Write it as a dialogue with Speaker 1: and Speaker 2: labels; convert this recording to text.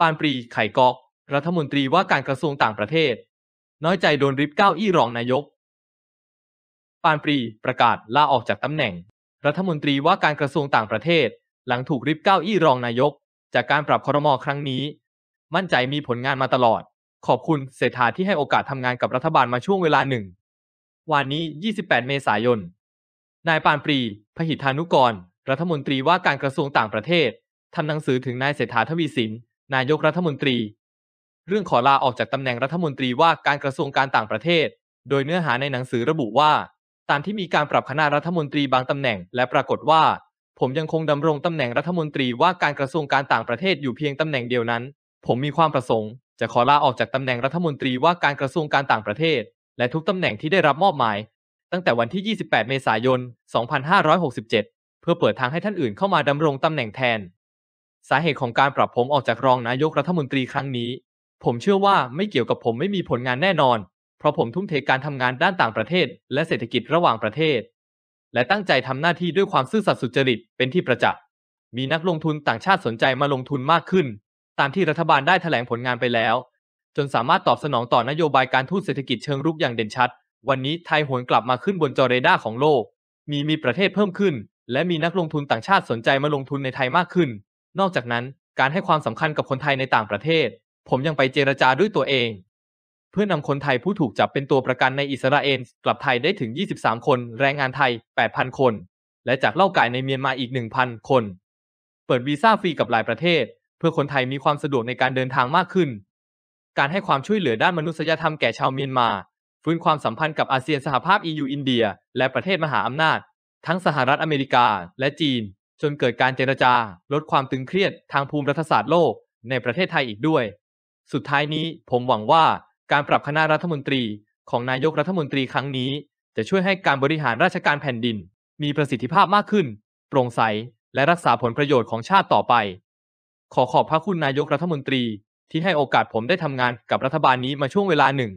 Speaker 1: ปานปรี ไข่กอก รัฐมนตรีว่าการกระทรวงต่างประเทศ น้อยใจโดนริบเก้าอี้รองนายก ปานปรีประกาศลาออกจากตำแหน่ง รัฐมนตรีว่าการกระทรวงต่างประเทศหลังถูกริบเก้าอี้รองนายก จากการปรับคอรมอครั้งนี้ มั่นใจมีผลงานมาตลอด ขอบคุณเศรษฐาที่ให้โอกาสทำงานกับรัฐบาลมาช่วงเวลาหนึ่ง วันนี้28เมษายน นายปานปรีพหิทธานุกร รัฐมนตรีว่าการกระทรวงต่างประเทศทำหนังสือถึงนายเศรษฐาทวีสินนายกรัฐมนตรี เรื่องขอลาออกจากตำแหน่งรัฐมนตรีว่าการกระทรวงการต่างประเทศ โดยเนื้อหาในหนังสือระบุว่า ตามที่มีการปรับคณะรัฐมนตรีบางตำแหน่งและปรากฏว่า ผมยังคงดำรงตำแหน่งรัฐมนตรีว่าการกระทรวงการต่างประเทศอยู่เพียงตำแหน่งเดียวนั้น ผมมีความประสงค์จะขอลาออกจากตำแหน่งรัฐมนตรีว่าการกระทรวงการต่างประเทศ และทุกตำแหน่งที่ได้รับมอบหมาย ตั้งแต่วันที่ 28 เมษายน 2567 เพื่อเปิดทางให้ท่านอื่นเข้ามาดำรงตำแหน่งแทนสาเหตุของการปรับผมออกจากรองนายกรัฐมนตรีครั้งนี้ ผมเชื่อว่าไม่เกี่ยวกับผมไม่มีผลงานแน่นอน เพราะผมทุ่มเทการทำงานด้านต่างประเทศและเศรษฐกิจระหว่างประเทศ และตั้งใจทำหน้าที่ด้วยความซื่อสัตย์สุจริตเป็นที่ประจักษ์มีนักลงทุนต่างชาติสนใจมาลงทุนมากขึ้น ตามที่รัฐบาลได้แถลงผลงานไปแล้ว จนสามารถตอบสนองต่อนโยบายการทูตเศรษฐกิจเชิงรุกอย่างเด่นชัด วันนี้ไทยหวนกลับมาขึ้นบนจอเรดาร์ของโลก มีมีประเทศเพิ่มขึ้น และมีนักลงทุนต่างชาติสนใจมาลงทุนในไทยมากขึ้นนอกจากนั้นการให้ความสำคัญกับคนไทยในต่างประเทศ ผมยังไปเจรจาด้วยตัวเอง เพื่อนำคนไทยผู้ถูกจับเป็นตัวประกันในอิสราเอลกลับไทยได้ถึง 23 คน แรงงานไทย 8,000 คน และจากเล่าก่ายในเมียนมาอีก 1,000 คน เปิดวีซ่าฟรีกับหลายประเทศ เพื่อคนไทยมีความสะดวกในการเดินทางมากขึ้น การให้ความช่วยเหลือด้านมนุษยธรรมแก่ชาวเมียนมา ฟื้นความสัมพันธ์กับอาเซียนสหภาพ EU อินเดีย และประเทศมหาอำนาจ ทั้งสหรัฐอเมริกา และจีนจนเกิดการเจรจาลดความตึงเครียดทางภูมิรัฐศาสตร์โลกในประเทศไทยอีกด้วย สุดท้ายนี้ผมหวังว่าการปรับคณะรัฐมนตรีของนายกรัฐมนตรีครั้งนี้ จะช่วยให้การบริหารราชการแผ่นดินมีประสิทธิภาพมากขึ้นโปร่งใสและรักษาผลประโยชน์ของชาติต่อไป ขอขอบพระคุณนายกรัฐมนตรีที่ให้โอกาสผมได้ทำงานกับรัฐบาลนี้มาช่วงเวลาหนึ่ง